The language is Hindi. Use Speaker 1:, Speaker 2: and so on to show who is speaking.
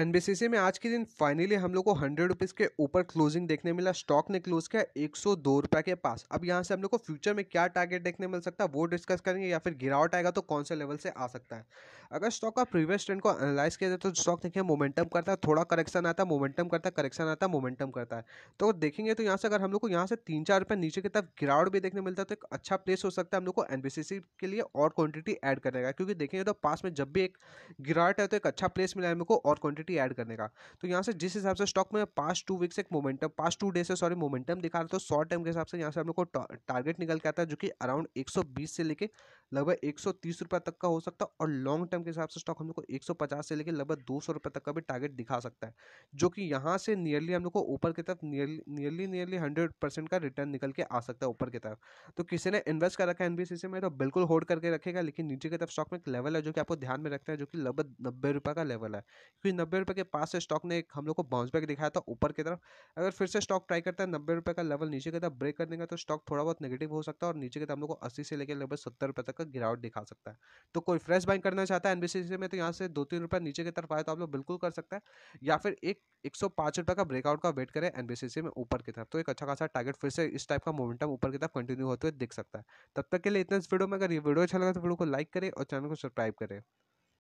Speaker 1: एन में आज के दिन फाइनली हम लोग को हंड्रेड रुपीज़ के ऊपर क्लोजिंग देखने मिला स्टॉक ने क्लोज किया एक सौ दो रुपये के पास अब यहाँ से हम लोग को फ्यूचर में क्या टारगेट देखने मिल सकता है वो डिस्कस करेंगे या फिर गिरावट आएगा तो कौन से लेवल से आ सकता है अगर स्टॉक का प्रीवियस ट्रेंड को एनालाइज किया जाए तो स्टॉक देखिए मोमेंटम करता है थोड़ा करेक्शन आता है मोमेंटम करता है करेक्शन आता है मोमेंटम करता है तो देखेंगे तो यहाँ से अगर हम लोग को यहाँ से तीन चार रुपये नीचे की तरफ गिरावट भी देखने मिलता है तो एक अच्छा प्लेस हो सकता है हम लोग को एन के लिए और क्वान्टिटी एड करेगा क्योंकि देखेंगे तो पास में जब भी एक गिरावट है तो एक अच्छा प्लेस मिला है हम लोग को और क्वान्टिटी अपॉर्चुनिटी ऐड करने का तो यहाँ से जिस हिसाब से स्टॉक में पास्ट टू वीक्स एक मोमेंटम पास्ट टू डे से सॉरी मोमेंटम दिखा रहा था शॉर्ट तो टर्म के हिसाब से यहाँ से हम लोग को टारगेट निकल के आता है जो कि अराउंड एक से लेके लगभग एक सौ तीस तक का हो सकता है और लॉन्ग टर्म के हिसाब से स्टॉक हम लोग को एक सौ पचास से लेकर लगभग दो सौ रुपये तक का भी टारगेट दिखा सकता है जो कि यहाँ से नियरली हम लोग को ऊपर की तरफ nearly nearly nearly hundred percent का रिटर्न निकल के आ सकता है ऊपर की तरफ तो किसी ने इन्वेस्ट कर रखा है एनबीसीसी में तो बिल्कुल होल्ड करके रखेगा लेकिन नीचे की तरफ स्टॉक में एक लेवल है जो कि आपको ध्यान में रखना है जो कि लगभग नब्बे रुपये का लेवल है क्योंकि नब्बे रुपए के पास से स्टॉक ने एक हम लोग को बाउंस बैक दिखाया था ऊपर की तरफ अगर फिर से स्टॉक ट्राई करता है नब्बे रुपए का लेवल नीचे की तरफ ब्रेक कर देगा तो स्टॉक थोड़ा बहुत नेगेटिव हो सकता है और नीचे की तरफ हम लोग को अस्सी से लेकर लगभग सत्तर रुपए तक तक का गिरावट दिखा सकता है तो कोई फ्रेश बाइंग करना चाहता है एनबीसी में तो यहाँ से दो तीन रुपये नीचे की तरफ आए तो आप लोग बिल्कुल कर सकते हैं या फिर एक एक सौ पाँच रुपये का ब्रेकआउट का वेट करें एनबीसी में ऊपर की तरफ तो एक अच्छा खासा टारगेट फिर से इस टाइप का मोमेंटम ऊपर की तरफ कंटिन्यू होते हुए दिख सकता है तब तक के लिए इतना इस वीडियो में अगर ये वीडियो अच्छा लगा तो वीडियो को लाइक करें और चैनल को सब्सक्राइब करें